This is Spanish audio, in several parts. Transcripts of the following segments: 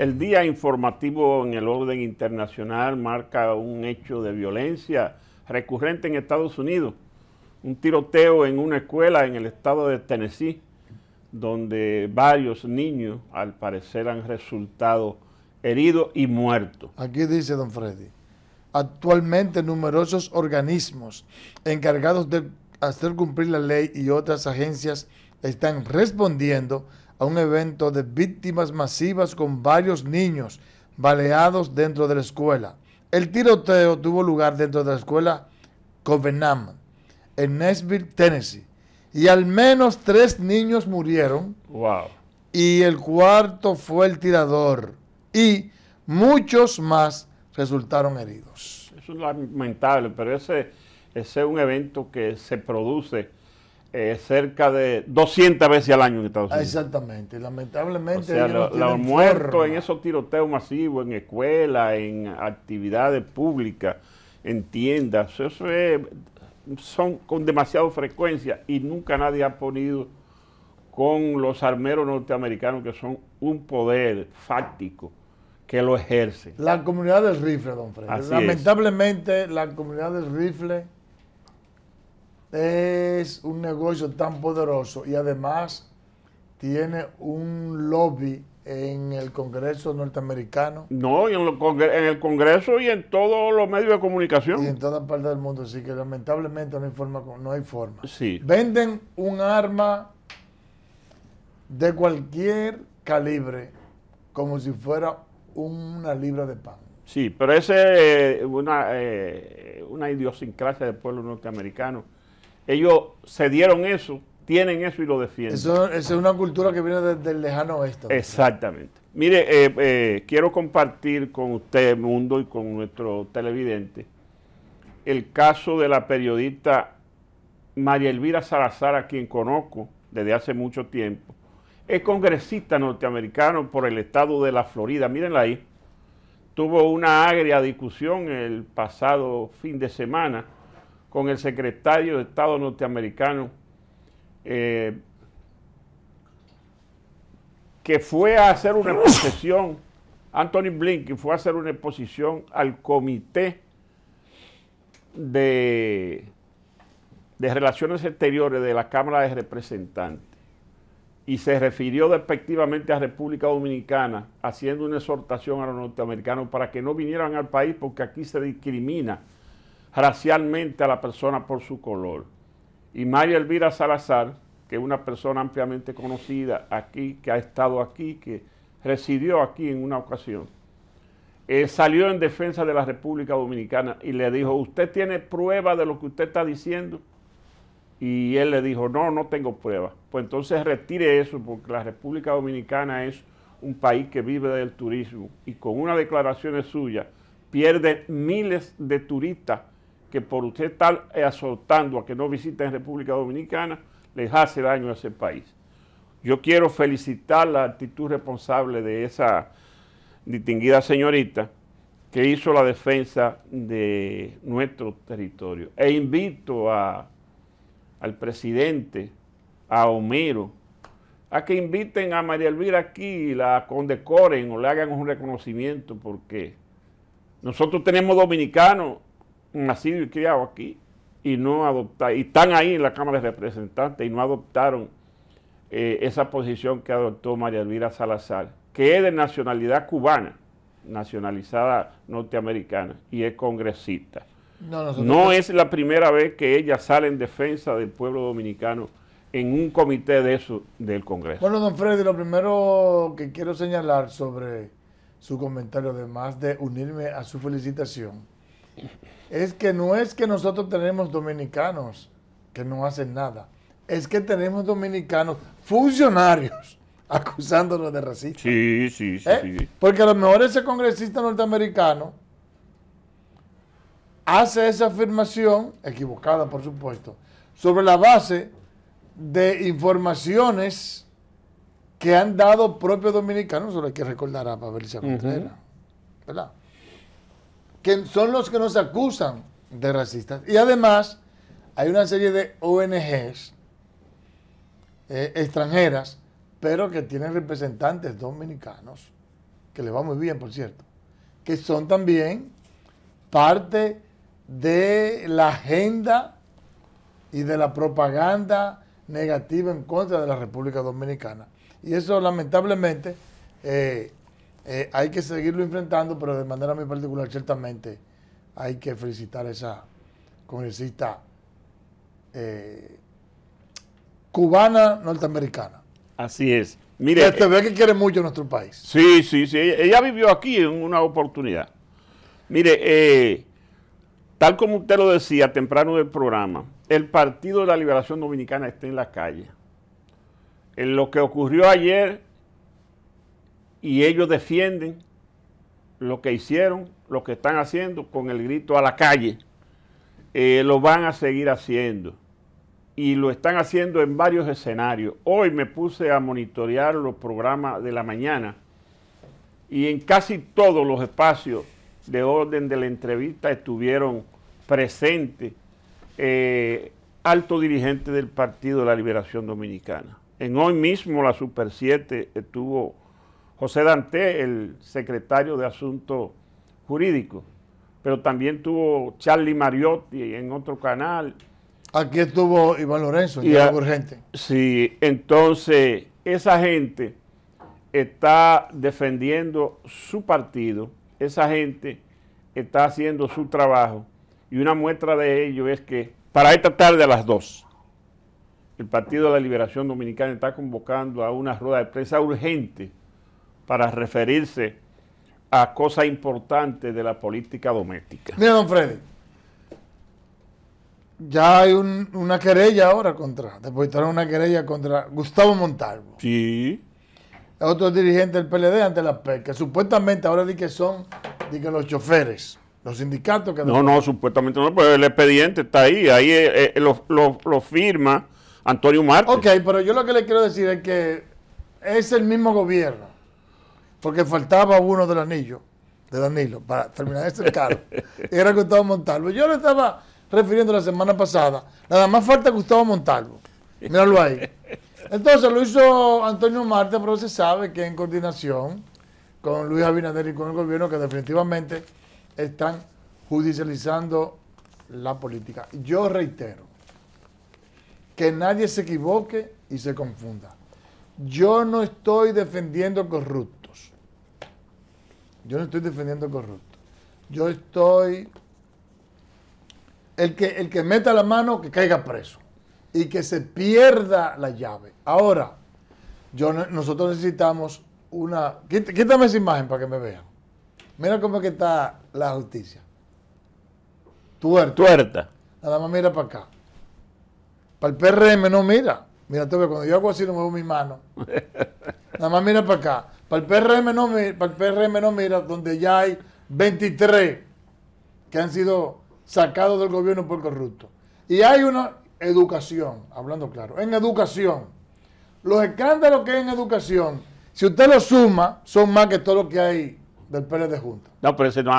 El día informativo en el orden internacional marca un hecho de violencia recurrente en Estados Unidos, un tiroteo en una escuela en el estado de Tennessee, donde varios niños al parecer han resultado heridos y muertos. Aquí dice don Freddy, actualmente numerosos organismos encargados de hacer cumplir la ley y otras agencias están respondiendo a un evento de víctimas masivas con varios niños baleados dentro de la escuela. El tiroteo tuvo lugar dentro de la escuela Covenant en Nashville, Tennessee, y al menos tres niños murieron. Wow. Y el cuarto fue el tirador. Y muchos más resultaron heridos. Eso es lamentable, pero ese, ese es un evento que se produce eh, cerca de 200 veces al año en Estados Unidos. Exactamente, lamentablemente. los muertos en esos tiroteos masivos, en escuelas, en actividades públicas, en tiendas, son con demasiada frecuencia y nunca nadie ha ponido con los armeros norteamericanos que son un poder fáctico que lo ejerce. La comunidad del rifle, don Fred. Lamentablemente la comunidad del rifle es un negocio tan poderoso y además tiene un lobby en el Congreso norteamericano. No, en, el Congreso y en todos los medios de comunicación. Y en todas partes del mundo, así que lamentablemente no hay forma. Venden un arma de cualquier calibre como si fuera una libra de pan. Sí, pero esa es eh, una idiosincrasia del pueblo norteamericano ellos se dieron eso, tienen eso y lo defienden. Eso, es una cultura que viene desde el lejano oeste. Exactamente. Mire, eh, eh, quiero compartir con usted, mundo, y con nuestro televidente, el caso de la periodista María Elvira Salazar, a quien conozco desde hace mucho tiempo. Es congresista norteamericano por el estado de la Florida. Mírenla ahí. Tuvo una agria discusión el pasado fin de semana con el secretario de Estado norteamericano, eh, que fue a hacer una exposición, Anthony Blinken fue a hacer una exposición al comité de, de Relaciones Exteriores de la Cámara de Representantes y se refirió despectivamente a República Dominicana, haciendo una exhortación a los norteamericanos para que no vinieran al país porque aquí se discrimina racialmente a la persona por su color. Y María Elvira Salazar, que es una persona ampliamente conocida aquí, que ha estado aquí, que residió aquí en una ocasión, eh, salió en defensa de la República Dominicana y le dijo, ¿usted tiene prueba de lo que usted está diciendo? Y él le dijo, no, no tengo pruebas. Pues entonces retire eso, porque la República Dominicana es un país que vive del turismo y con una declaración suya pierde miles de turistas que por usted estar azotando a que no visiten República Dominicana, les hace daño a ese país. Yo quiero felicitar la actitud responsable de esa distinguida señorita que hizo la defensa de nuestro territorio. E invito al presidente, a Homero, a que inviten a María Elvira aquí y la condecoren o le hagan un reconocimiento porque nosotros tenemos dominicanos nacido y criado aquí y no adoptar y están ahí en la Cámara de Representantes y no adoptaron eh, esa posición que adoptó María Elvira Salazar, que es de nacionalidad cubana, nacionalizada norteamericana y es congresista. No, no pues es la primera vez que ella sale en defensa del pueblo dominicano en un comité de eso del Congreso. Bueno, don Freddy, lo primero que quiero señalar sobre su comentario, además de unirme a su felicitación, es que no es que nosotros tenemos dominicanos que no hacen nada. Es que tenemos dominicanos funcionarios acusándonos de racismo Sí, ¿Eh? sí, sí, Porque a lo mejor ese congresista norteamericano hace esa afirmación, equivocada por supuesto, sobre la base de informaciones que han dado propios dominicanos, sobre que recordar a Pavel Contreras, ¿verdad? que son los que nos acusan de racistas. Y además hay una serie de ONGs eh, extranjeras, pero que tienen representantes dominicanos, que le va muy bien, por cierto, que son también parte de la agenda y de la propaganda negativa en contra de la República Dominicana. Y eso lamentablemente eh, eh, hay que seguirlo enfrentando, pero de manera muy particular, ciertamente, hay que felicitar a esa congresista eh, cubana norteamericana. Así es. Mire, te ve que quiere mucho nuestro país. Sí, sí, sí. Ella, vivió aquí en una oportunidad. Mire, eh, tal como usted lo decía temprano del programa, el Partido de la Liberación Dominicana está en la calle. En lo que ocurrió ayer y ellos defienden lo que hicieron, lo que están haciendo con el grito a la calle. Eh, lo van a seguir haciendo y lo están haciendo en varios escenarios. Hoy me puse a monitorear los programas de la mañana y en casi todos los espacios de orden de la entrevista estuvieron presentes eh, altos dirigentes del Partido de la Liberación Dominicana. En hoy mismo la Super 7 estuvo José Dante, el secretario de Asuntos Jurídicos, pero también tuvo Charlie Mariotti en otro canal. Aquí estuvo Iván Lorenzo, ya urgente. Sí, entonces esa gente está defendiendo su partido, esa gente está haciendo su trabajo y una muestra de ello es que para esta tarde a las 2, el Partido de la Liberación Dominicana está convocando a una rueda de prensa urgente para referirse a cosas importantes de la política doméstica. Mira, don Freddy, ya hay una querella ahora contra, depositaron una querella contra Gustavo Montalvo. Sí. Otro dirigente del PLD ante la PEC, que supuestamente ahora dicen que son los choferes, los sindicatos que... No, no, supuestamente no, pero el expediente está ahí, ahí eh, eh, lo, firma Antonio Martínez. Ok, pero yo lo que le quiero decir es que es el mismo gobierno porque faltaba uno del anillo, de Danilo, para terminar de cercar. era Gustavo Montalvo. Yo le estaba refiriendo la semana pasada, nada más falta Gustavo Montalvo. Míralo ahí. Entonces lo hizo Antonio Marte, pero se sabe que en coordinación con Luis Abinader y con el gobierno que definitivamente están judicializando la política. Yo reitero, que nadie se equivoque y se confunda. Yo no estoy defendiendo corrupto yo no estoy defendiendo corrupto. Yo estoy... El que, el que meta la mano, que caiga preso. Y que se pierda la llave. Ahora, yo, nosotros necesitamos una... Quítame esa imagen para que me vean. Mira cómo que está la justicia. Tuerta. Tuerta. Nada más mira para acá. Para el PRM no mira. Mira, tú cuando yo hago así no muevo mi mano. Nada más mira para acá. Para el PRM no, el no mira, donde ya hay 23 que han sido sacados del gobierno por corrupto. Y hay una educación, hablando claro, en educación. Los escándalos que hay en educación, si usted los suma, son más que todo lo que hay del PLD junto. No, pero ese no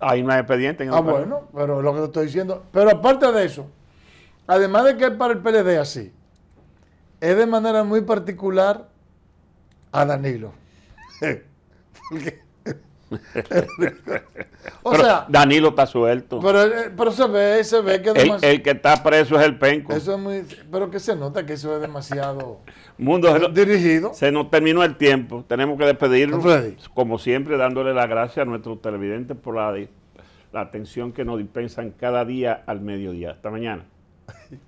hay un expediente. En ah, bueno, pero lo que estoy diciendo. Pero aparte de eso, además de que es para el PLD así, es de manera muy particular a Danilo. Danilo está suelto. Eh, pero, se ve, se ve que el, que está preso es el penco. Eso es muy, pero que se nota que eso es demasiado Mundo dirigido. Se nos terminó el tiempo. Tenemos que despedirnos. Como siempre, dándole las gracias a nuestros televidentes por la, la atención que nos dispensan cada día al mediodía. Hasta mañana.